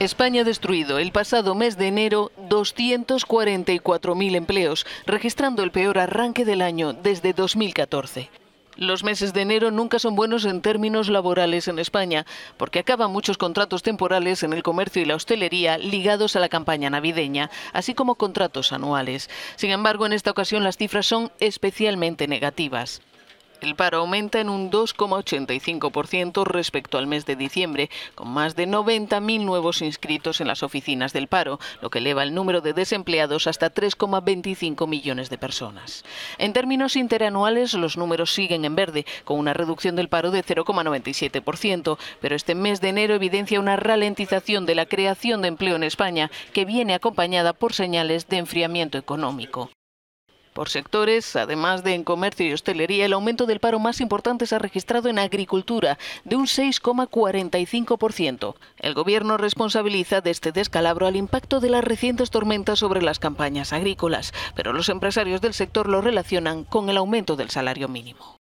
España ha destruido el pasado mes de enero 244.000 empleos, registrando el peor arranque del año desde 2014. Los meses de enero nunca son buenos en términos laborales en España, porque acaban muchos contratos temporales en el comercio y la hostelería ligados a la campaña navideña, así como contratos anuales. Sin embargo, en esta ocasión las cifras son especialmente negativas. El paro aumenta en un 2,85% respecto al mes de diciembre, con más de 90.000 nuevos inscritos en las oficinas del paro, lo que eleva el número de desempleados hasta 3,25 millones de personas. En términos interanuales, los números siguen en verde, con una reducción del paro de 0,97%, pero este mes de enero evidencia una ralentización de la creación de empleo en España, que viene acompañada por señales de enfriamiento económico. Por sectores, además de en comercio y hostelería, el aumento del paro más importante se ha registrado en agricultura, de un 6,45%. El Gobierno responsabiliza de este descalabro al impacto de las recientes tormentas sobre las campañas agrícolas, pero los empresarios del sector lo relacionan con el aumento del salario mínimo.